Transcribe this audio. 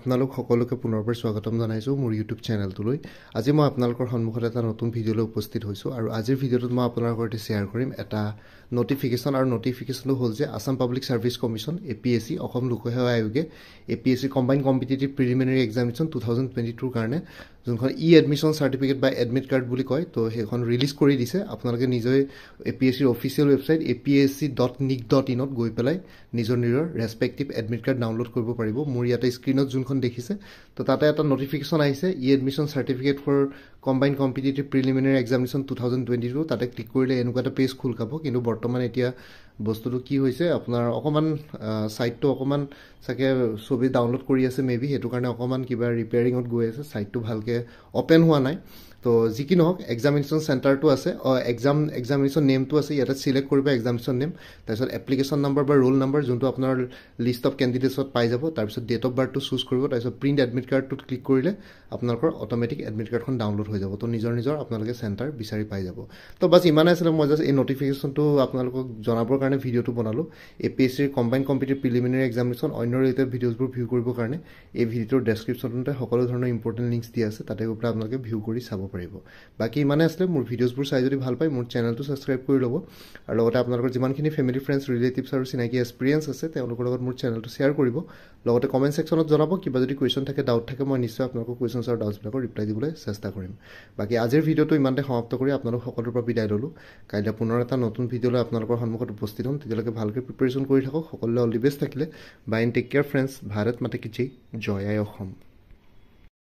আপোনালোক সকলোকে পুনৰবাৰ স্বাগতম জনাইছোঁ মোৰ ইউটিউব চেনেলটোলৈ আজি মই আপোনালোকৰ সন্মুখত এটা নতুন ভিডিঅ'লৈ উপস্থিত হৈছোঁ আৰু আজিৰ ভিডিঅ'টোত মই আপোনালোকৰ সৈতে শ্বেয়াৰ কৰিম এটা নটিফিকেশ্যন আৰু নটিফিকেশ্যনটো হ'ল যে Assam public service commission A P S C Assam লোকসেৱা আয়োগে A P S C combine competitive preliminary examination two thousand twenty টুৰ কাৰণে যোনখন ই এডমিশ্যন চাৰ্টিফিকেট বা এডমিট কাৰ্ড বুলি কয় তো সেইখন ৰিলিজ কৰি দিছে আপোনালোকে নিজৰে এ পি এছ চিৰ official website A P S C dot nic dot ইনত গৈ পেলাই নিজৰ নিজৰ ৰেচপেক্টিভ এডমিট কাৰ্ড ডাউনলোড কৰিব পাৰিব মোৰ ইয়াতে স্ক্ৰীণত যোনখন ভিডিঅ'খন দেখিছে তো তাতে এটা ন'টিফিকেশ্যন আহিছে E admission certificate for combine competitive preliminary examination two thousand twenty two তাতে ক্লিক কৰিলে এনেকুৱা এটা পেজ খোল খাব কিন্তু বৰ্তমান এতিয়া বস্তুটো কি হৈছে আপোনাৰ অকণমান ছাইটটো অকণমান চাগে ছবি ডাউনলোড কৰি আছে মেবি সেইটো কাৰণে অকণমান কিবা ৰিপেয়াৰিঙত গৈ আছে ছাইটটো ভালকৈ অ'পেন হোৱা নাই তো যি কি নহওক এক্সামিনেশ্যন চেণ্টাৰটো আছে এক্সাম এক্সামিনেশ্যন নেমটো আছে ইয়াতে চিলেক্ট কৰিব এক্সামিনেশ্যন নেম তাৰপিছত এপ্লিকেশ্যন নাম্বাৰ বা ৰোল নাম্বাৰ যোনটো আপোনাৰ লিষ্ট অফ কেণ্ডিডেটছত পাই যাব তাৰপিছত ডেট অফ বাৰ্থটো চুজ কৰিব তাৰপিছত প্ৰিণ্ট এডমিট কাৰ্ডটোত ক্লিক কৰিলে আপোনালোকৰ অট'মেটিক এডমিট কাৰ্ডখন ডাউনলোড হৈ যাব তো নিজৰ নিজৰ আপোনালোকে চেণ্টাৰ বিচাৰি পাই যাব তো বাছ ইমানেই আছিলে মই জাষ্ট এই নটিফিকেশ্যনটো আপোনালোকক জনাবৰ কাৰণে কাৰণে ভিডিঅ'টো বনালোঁ এ পি এছ চিৰ কম্বাইন কম্পিটিভ প্ৰিলিমিনেৰী এক্সামিনেশ্যন অন্য ৰিলেটেড ভিডিঅ'জবোৰ ভিউ কৰিবৰ কাৰণে এই ভিডিঅ'টোৰ ডেছক্ৰিপশ্যনতে সকলো ধৰণৰ ইম্পৰ্টেণ্ট লিংকছ দিয়া আছে তাতে গৈ পেলাই আপোনালোকে ভিউ কৰি চাব পাৰিব বাকী ইমানেই আছিলে মোৰ ভিডিঅ'জবোৰ চাই যদি ভাল পায় মোৰ চেনেলটো ছাবস্ক্ৰাইব কৰি ল'ব আৰু লগতে আপোনালোকৰ যিমানখিনি ফেমিলি ফ্ৰেণ্ডছ ৰিলেটিভছ আৰু চিনাকি এক্সপিৰিয়েঞ্চ আছে তেওঁলোকৰ লগত মোৰ চেনেলটো শ্বেয়াৰ কৰিব লগতে কমেণ্ট ছেকশ্যনত জনাব কিবা যদি কুৱেশ্যন থাকে ডাউট থাকে মই নিশ্চয় আপোনালোকৰ কুৱেশ্যনছ আৰু ডাউটছবিলাকৰ ৰিপ্লাই দিবলৈ চেষ্টা কৰিম বাকী আজিৰ ভিডিঅ'টো ইমানতে সমাপ্ত কৰি আপোনালোক সকলোৰ পৰা বিদায় ল'লোঁ কাইলৈ পুনৰ এটা নতুন ভিডিঅ'লৈ আপোনালোকৰ সন্মুখত উপস্থিত ষ্টেডিয়াম তেতিয়ালৈকে ভালকৈ প্ৰিপেৰেশ্যন কৰি থাকক সকলোৱে অল দি বেষ্ট থাকিলে bye and take care friends Bharat Mata কি জয় আই অসম